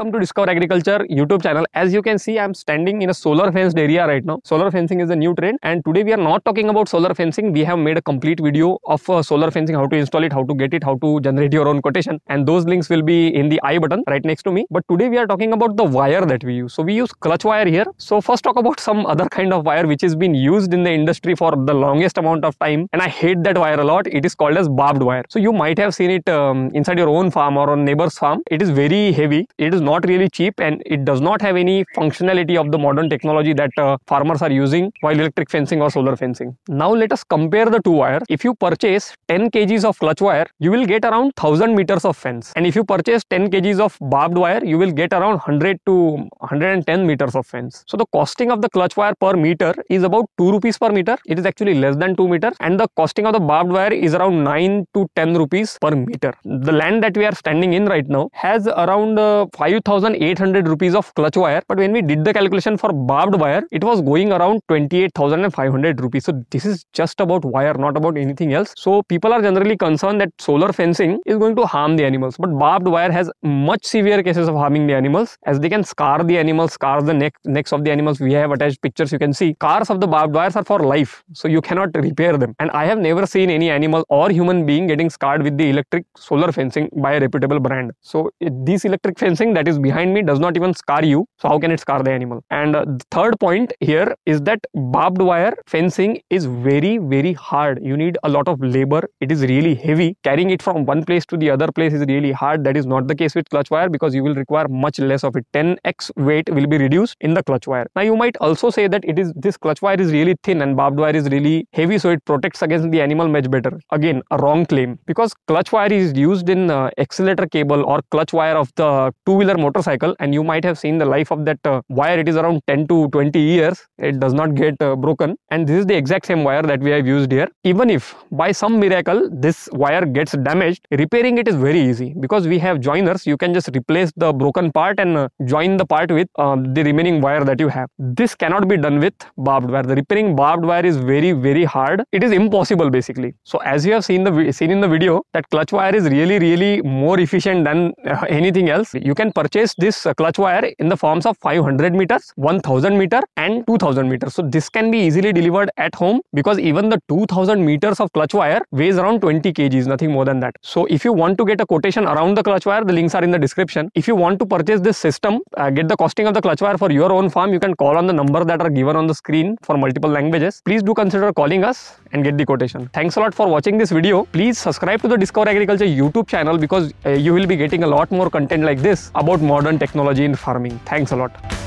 welcome to Discover Agriculture YouTube channel. As you can see, I'm standing in a solar fenced area right now. Solar fencing is a new trend and today we are not talking about solar fencing. We have made a complete video of uh, solar fencing, how to install it, how to get it, how to generate your own quotation and those links will be in the I button right next to me. But today we are talking about the wire that we use. So we use clutch wire here. So first talk about some other kind of wire which has been used in the industry for the longest amount of time and I hate that wire a lot. It is called as barbed wire. So you might have seen it um, inside your own farm or on neighbor's farm. It is very heavy. It is not not really cheap and it does not have any functionality of the modern technology that uh, farmers are using while electric fencing or solar fencing. Now let us compare the two wires. If you purchase 10 kgs of clutch wire, you will get around 1000 meters of fence. And if you purchase 10 kgs of barbed wire, you will get around 100 to 110 meters of fence. So the costing of the clutch wire per meter is about 2 rupees per meter. It is actually less than 2 meters and the costing of the barbed wire is around 9 to 10 rupees per meter. The land that we are standing in right now has around uh, 5 28,800 rupees of clutch wire but when we did the calculation for barbed wire it was going around 28,500 rupees so this is just about wire not about anything else so people are generally concerned that solar fencing is going to harm the animals but barbed wire has much severe cases of harming the animals as they can scar the animals scar the neck necks of the animals we have attached pictures you can see cars of the barbed wires are for life so you cannot repair them and I have never seen any animal or human being getting scarred with the electric solar fencing by a reputable brand so these electric fencing that is is behind me does not even scar you so how can it scar the animal and uh, the third point here is that barbed wire fencing is very very hard you need a lot of labor it is really heavy carrying it from one place to the other place is really hard that is not the case with clutch wire because you will require much less of it 10x weight will be reduced in the clutch wire now you might also say that it is this clutch wire is really thin and barbed wire is really heavy so it protects against the animal much better again a wrong claim because clutch wire is used in uh, accelerator cable or clutch wire of the two wheeler motorcycle and you might have seen the life of that uh, wire it is around 10 to 20 years it does not get uh, broken and this is the exact same wire that we have used here even if by some miracle this wire gets damaged repairing it is very easy because we have joiners you can just replace the broken part and uh, join the part with uh, the remaining wire that you have this cannot be done with barbed wire the repairing barbed wire is very very hard it is impossible basically so as you have seen the seen in the video that clutch wire is really really more efficient than uh, anything else you can purchase this uh, clutch wire in the forms of 500 meters, 1000 meter and 2000 meters. So this can be easily delivered at home because even the 2000 meters of clutch wire weighs around 20 kgs, nothing more than that. So if you want to get a quotation around the clutch wire, the links are in the description. If you want to purchase this system, uh, get the costing of the clutch wire for your own farm, you can call on the number that are given on the screen for multiple languages. Please do consider calling us and get the quotation. Thanks a lot for watching this video. Please subscribe to the Discover Agriculture YouTube channel because uh, you will be getting a lot more content like this about modern technology in farming. Thanks a lot.